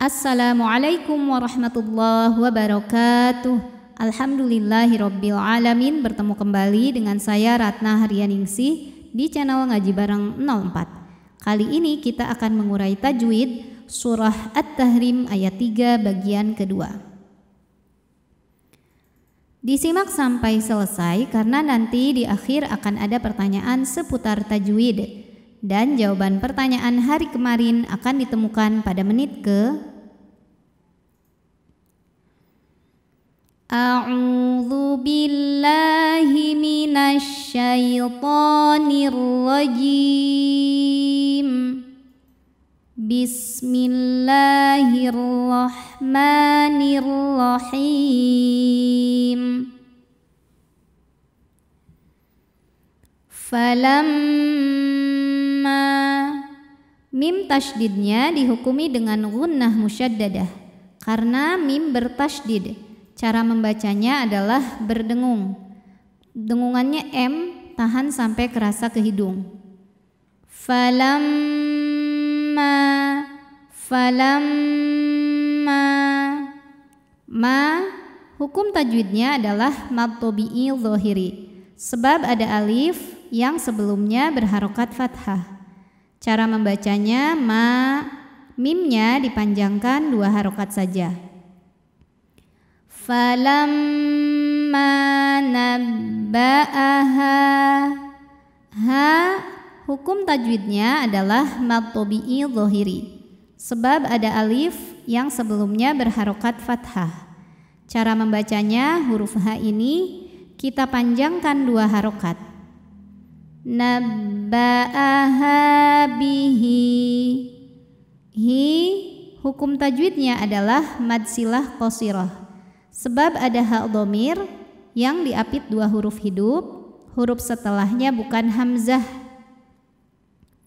Assalamualaikum warahmatullahi wabarakatuh. Alhamdulillahirobbilalamin bertemu kembali dengan saya Ratna Haryaningsih di channel Ngaji Bareng 04 Kali ini kita akan mengurai tajwid Surah At-Tahrim ayat 3 bagian kedua Disimak sampai selesai karena nanti di akhir akan ada pertanyaan seputar tajwid Dan jawaban pertanyaan hari kemarin akan ditemukan pada menit ke A'udzu billahi minasyaitonir rajim Bismillahirrahmanirrahim Falamma Mim tashdidnya dihukumi dengan gunnah musyaddadah Karena mim bertashdidah Cara membacanya adalah berdengung. Dengungannya M tahan sampai kerasa ke hidung. Falamma falamma ma hukum tajwidnya adalah matobi'i zohiri sebab ada alif yang sebelumnya berharokat fathah. Cara membacanya ma mimnya dipanjangkan dua harokat saja falamma nabba'aha ha hukum tajwidnya adalah matobi'i zohiri sebab ada alif yang sebelumnya berharokat fathah cara membacanya huruf H ini kita panjangkan dua harokat nabba'aha bihi hi hukum tajwidnya adalah madsilah qasirah Sebab ada hak domir yang diapit dua huruf hidup, huruf setelahnya bukan hamzah,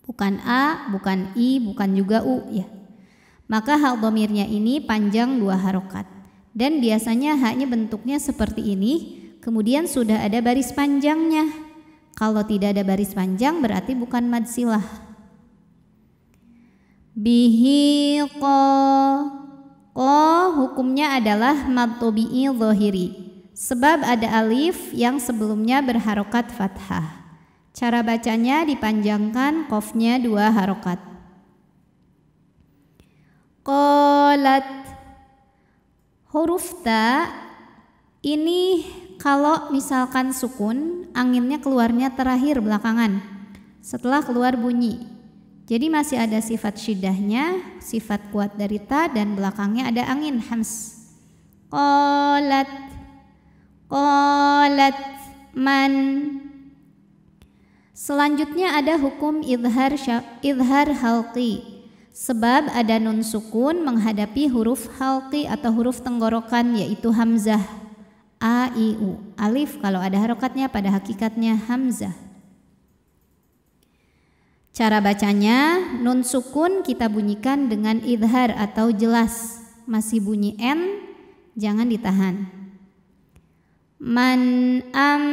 bukan a, bukan i, bukan juga u ya. Maka hak domirnya ini panjang dua harokat dan biasanya haknya bentuknya seperti ini, kemudian sudah ada baris panjangnya. Kalau tidak ada baris panjang berarti bukan madsilah bihi Ko oh, hukumnya adalah matobi'i zohiri. Sebab ada alif yang sebelumnya berharokat fathah. Cara bacanya dipanjangkan kofnya dua harokat. Kolat huruf ta ini kalau misalkan sukun anginnya keluarnya terakhir belakangan setelah keluar bunyi jadi masih ada sifat syidahnya, sifat kuat dari ta dan belakangnya ada angin hams. Qalat Qalat man Selanjutnya ada hukum idhar idhar halqi. Sebab ada nun sukun menghadapi huruf halqi atau huruf tenggorokan yaitu hamzah. A, I, U. Alif kalau ada harokatnya pada hakikatnya hamzah. Cara bacanya nun sukun kita bunyikan dengan idhar atau jelas. Masih bunyi n jangan ditahan. Man am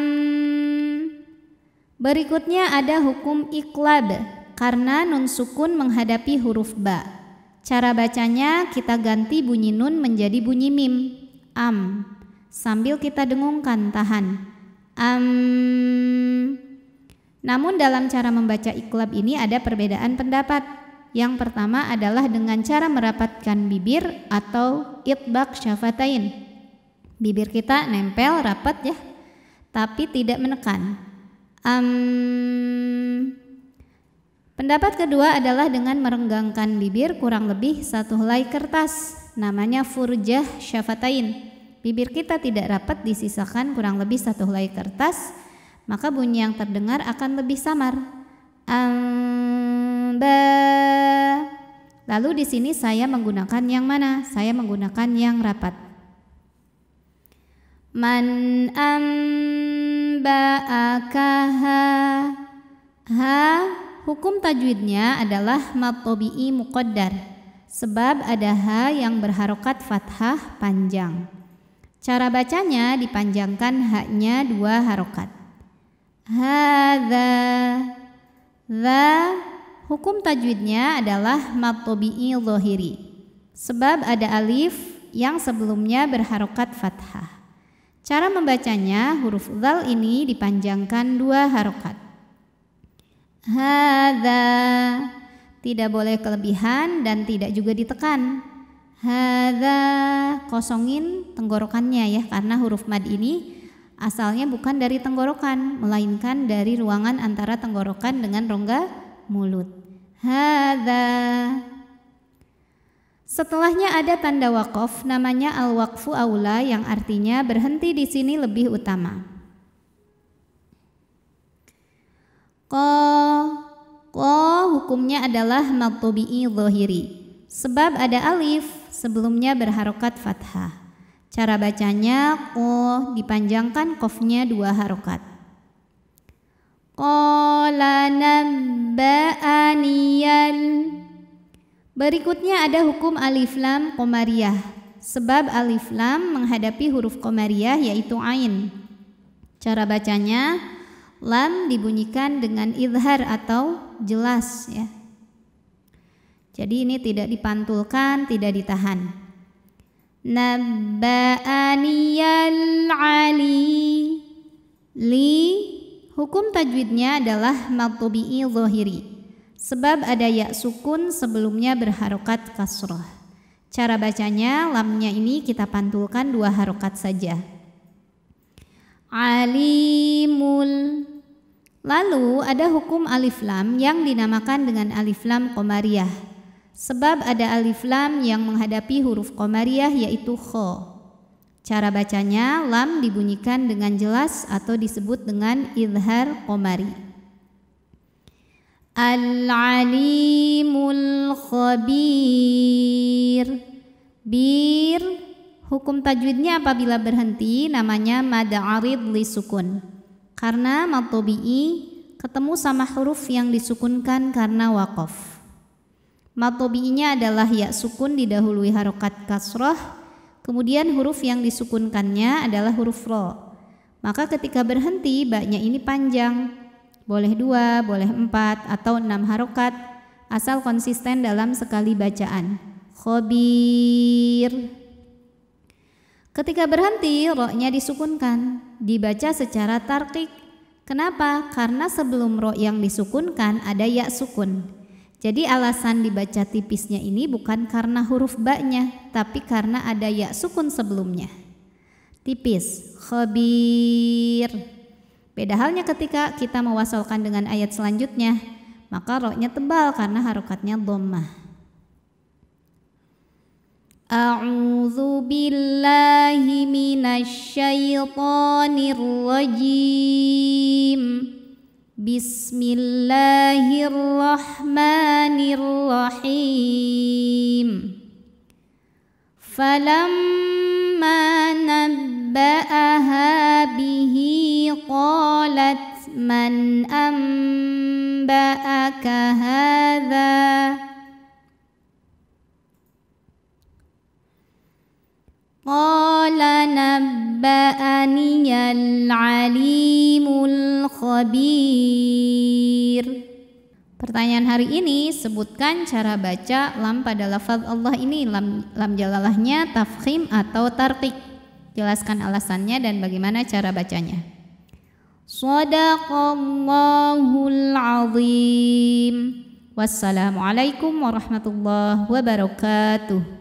Berikutnya ada hukum iklab karena nun sukun menghadapi huruf ba. Cara bacanya kita ganti bunyi nun menjadi bunyi mim. Am sambil kita dengungkan tahan. Am namun dalam cara membaca iklab ini ada perbedaan pendapat. Yang pertama adalah dengan cara merapatkan bibir atau itbak syafatain. Bibir kita nempel rapat ya, tapi tidak menekan. Um, pendapat kedua adalah dengan merenggangkan bibir kurang lebih satu helai kertas, namanya furjah syafatain. Bibir kita tidak rapat disisakan kurang lebih satu helai kertas, maka bunyi yang terdengar akan lebih samar. Amba. Lalu di sini saya menggunakan yang mana? Saya menggunakan yang rapat. Man akah Ha hukum tajwidnya adalah matobi'i muqaddar sebab ada ha yang berharokat fathah panjang. Cara bacanya dipanjangkan haknya dua harokat. Hadza. hukum tajwidnya adalah matobi'i lohiri, Sebab ada alif yang sebelumnya berharokat fathah. Cara membacanya huruf zal ini dipanjangkan dua harokat. Hadza tidak boleh kelebihan dan tidak juga ditekan. Hadza kosongin tenggorokannya ya karena huruf mad ini Asalnya bukan dari tenggorokan, melainkan dari ruangan antara tenggorokan dengan rongga mulut. Hada. Setelahnya ada tanda wakaf namanya al wakfu aula yang artinya berhenti di sini lebih utama. Ko, ko hukumnya adalah matubi'i zohiri. Sebab ada alif sebelumnya berharokat fathah. Cara bacanya oh dipanjangkan kofnya dua harokat. Qala Berikutnya ada hukum alif lam komariah. Sebab alif lam menghadapi huruf komariah yaitu ain. Cara bacanya lam dibunyikan dengan idhar atau jelas ya. Jadi ini tidak dipantulkan, tidak ditahan. Nabba'ani al-ali Li Hukum tajwidnya adalah matubi'i zohiri Sebab ada ya sukun sebelumnya berharokat kasroh Cara bacanya lamnya ini kita pantulkan dua harokat saja Alimul Lalu ada hukum alif lam yang dinamakan dengan alif lam komariah Sebab ada alif lam yang menghadapi huruf komariah yaitu kho. Cara bacanya, lam dibunyikan dengan jelas atau disebut dengan idhar komari. Al-alimul khabir Bir Hukum tajwidnya apabila berhenti namanya mad'arid li sukun Karena matobi'i ketemu sama huruf yang disukunkan karena wakof Matobi'inya adalah ya sukun didahului harokat kasroh, kemudian huruf yang disukunkannya adalah huruf ro. Maka ketika berhenti, baknya ini panjang, boleh dua, boleh empat, atau enam harokat, asal konsisten dalam sekali bacaan. Khobir. Ketika berhenti, roknya disukunkan, dibaca secara tarkik. Kenapa? Karena sebelum rok yang disukunkan ada ya sukun. Jadi alasan dibaca tipisnya ini bukan karena huruf ba-nya, tapi karena ada ya sukun sebelumnya. Tipis, khabir. Beda halnya ketika kita mewasalkan dengan ayat selanjutnya, maka roknya tebal karena harokatnya dhammah. A'udzu billahi minasy syaithanir rajim. بسم الله الرحمن الرحيم فلما نبأها به قالت من أنبأك هذا قال نبأني العليم khabir. Pertanyaan hari ini, sebutkan cara baca lam pada lafaz Allah ini, lam, lam jalalahnya tafkhim atau tartik. Jelaskan alasannya dan bagaimana cara bacanya. Sadaqallahul azim. Wassalamualaikum warahmatullahi wabarakatuh.